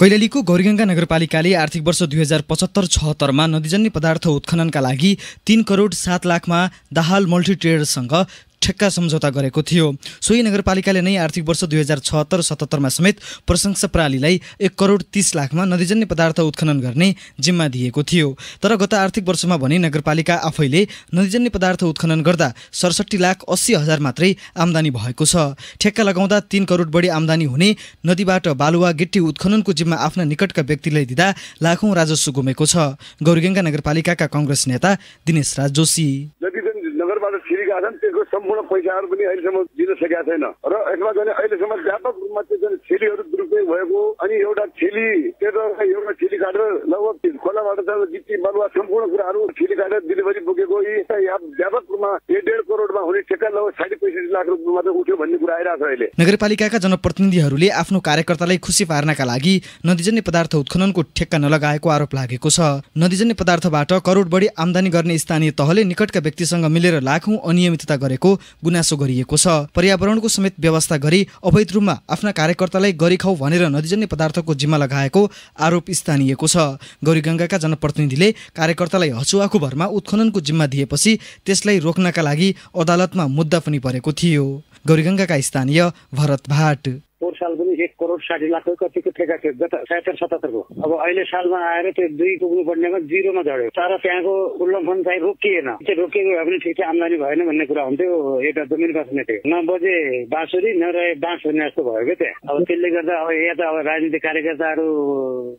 कैलालीको गौरीगङ्गा नगरपालिकाले आर्थिक वर्ष दुई हजार पचहत्तर छहत्तरमा नदीजन्य पदार्थ उत्खननका लागि तीन करोड सात लाखमा दाहाल मल्टिट्रेडरसँग ठेक्का सम्झौता गरेको थियो सोही नगरपालिकाले नै आर्थिक वर्ष दुई हजार छहत्तर सतहत्तरमा समेत प्रशंसा प्रणालीलाई एक करोड तिस लाखमा नदीजन्य पदार्थ उत्खनन गर्ने जिम्मा दिएको थियो तर गत आर्थिक वर्षमा भने नगरपालिका आफैले नदीजन्य पदार्थ उत्खनन गर्दा सडसठी लाख अस्सी हजार मात्रै आमदानी भएको छ ठेक्का लगाउँदा तिन करोड बढी आमदानी हुने नदीबाट बालुवा गिट्टी उत्खननको जिम्मा आफ्ना निकटका व्यक्तिलाई दिँदा लाखौँ राजस्व गुमेको छ गौरीगङ्गा नगरपालिकाका कङ्ग्रेस नेता दिनेश राज जोशी नगरबाट छिरेका छन् त्यसको सम्पूर्ण पैसाहरू पनि अहिलेसम्म दिन सकेका छैन र यसमा झन् अहिलेसम्म व्यापक रूपमा त्यो झन् छेलीहरू दुरुपयोग भएको अनि एउटा छेली त्यो एउटा छेली काटेर लगभग खोलाबाट गिटी बलुवा सम्पूर्ण कुराहरू छेली काटेर डेलिभरी बोकेको यी व्यापक रूपमा एक डेढ करोडमा नगरपालिकाका जनप्रतिनिधिहरूले आफ्नो कार्यकर्तालाई खुसी पार्नका लागि नदीजन्य पदार्थ उत्खननको ठेक्का नलगाएको आरोप लागेको छ नदीजन्य पदार्थबाट करोड बढी आमदानी गर्ने स्थानीय तहले निकटका व्यक्तिसँग मिलेर लाखौँ अनियमितता गरेको गुनासो गरिएको छ पर्यावरणको समेत व्यवस्था गरी अवैध रूपमा आफ्ना कार्यकर्तालाई गरी खाउ भनेर नदीजन्य पदार्थको जिम्मा लगाएको आरोप स्थानीयको छ गौरीगङ्गाका जनप्रतिनिधिले कार्यकर्तालाई हचुवाको भरमा उत्खननको जिम्मा दिएपछि त्यसलाई रोक्नका लागि अदालतमा मुद्दा पनि परेको थियो गौरीगङ्गाका स्थानीय भरत भाट साल पनि एक करोड साठी लाखको कतिको ठेका थियो गत सतहत्तरको अब अहिले सालमा आएर त्यो दुई पुग्नु पर्नेमा जिरोमा झड्यो तर त्यहाँको उल्लङ्घन चाहिँ रोकिएन त्यो रोकिएको भए पनि ठिक आम्दानी भएन भन्ने कुरा हुन्थ्यो एउटा जमिन बस्ने थियो बजे बाँसुरी नरहे बाँस भन्ने जस्तो भयो क्या त्यहाँ अब त्यसले गर्दा अब यहाँ त अब राजनीतिक कार्यकर्ताहरू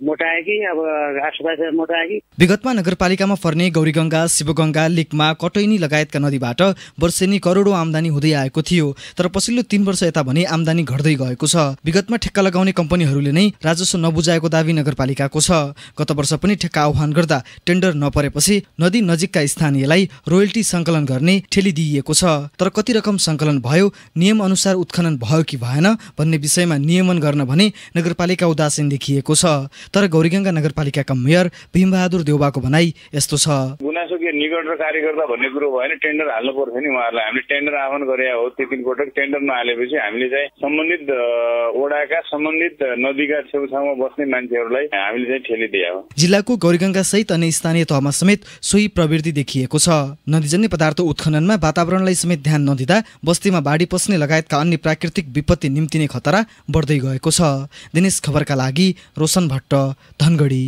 मोटाए कि अब राष्ट्रवादी मोटाए कि विगतमा नगरपालिकामा फर्ने गौरीगङ्गा शिवगङ्गा लिकमा कटैनी लगायतका नदीबाट वर्षेनी करोडौँ आम्दानी हुँदै आएको थियो तर पछिल्लो तीन वर्ष यता भने आम्दानी घट्दै गएको छ विगतमा ठेक्का लगाउने कम्पनीहरूले नै राजस्व नबुझाएको दावी नगरपालिकाको छ गत वर्ष पनि ठेक्का आह्वान गर्दा टेन्डर नपरेपछि नदी नजिकका स्थानीयलाई रोयल्टी सङ्कलन गर्ने ठेली दिइएको छ तर कति रकम सङ्कलन भयो नियम अनुसार उत्खनन भयो कि भएन भन्ने विषयमा नियमन गर्न भने नगरपालिका उदासीन देखिएको छ तर गौरीगङ्गा नगरपालिकाका मेयर भीमबहादुर देउबाको भनाइ यस्तो छ गुनासो निकट कार्यकर्ता भन्ने कुरो भएन टेन्डर हाल्नु पर्थ्यो नि उहाँहरूलाई हामीले टेन्डर आह्वान गरे हो त्यो तिन पटक टेन्डर नहालेपछि हामीले चाहिँ सम्बन्धित ओडाका सम्बन्धित नदीका छेउछाउमा बस्ने मान्छेहरूलाई हामीले चाहिँ ठेलिदिया हो जिल्लाको गौरीगङ्गा सहित अन्य स्थानीय तहमा समेत सोही प्रवृत्ति देखिएको छ नदीजन्य पदार्थ उत्खननमा वातावरणलाई समेत ध्यान नदिँदा बस्तीमा बाढी पस्ने लगायतका अन्य प्राकृतिक विपत्ति निम्तिने खतरा बढ्दै गएको छ दिनेश खबरका लागि रोशन भट्ट धनगढी